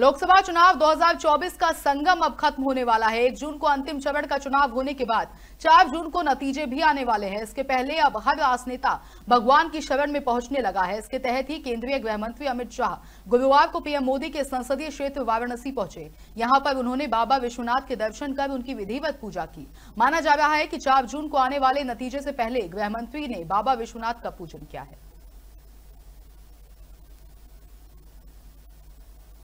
लोकसभा चुनाव 2024 का संगम अब खत्म होने वाला है एक जून को अंतिम चरण का चुनाव होने के बाद चार जून को नतीजे भी आने वाले हैं इसके पहले अब हर रास नेता भगवान की शरण में पहुंचने लगा है इसके तहत ही केंद्रीय गृह मंत्री अमित शाह गुरुवार को पीएम मोदी के संसदीय क्षेत्र वाराणसी पहुंचे यहां पर उन्होंने बाबा विश्वनाथ के दर्शन कर उनकी विधिवत पूजा की माना जा रहा है की चार जून को आने वाले नतीजे से पहले गृह मंत्री ने बाबा विश्वनाथ का पूजन किया है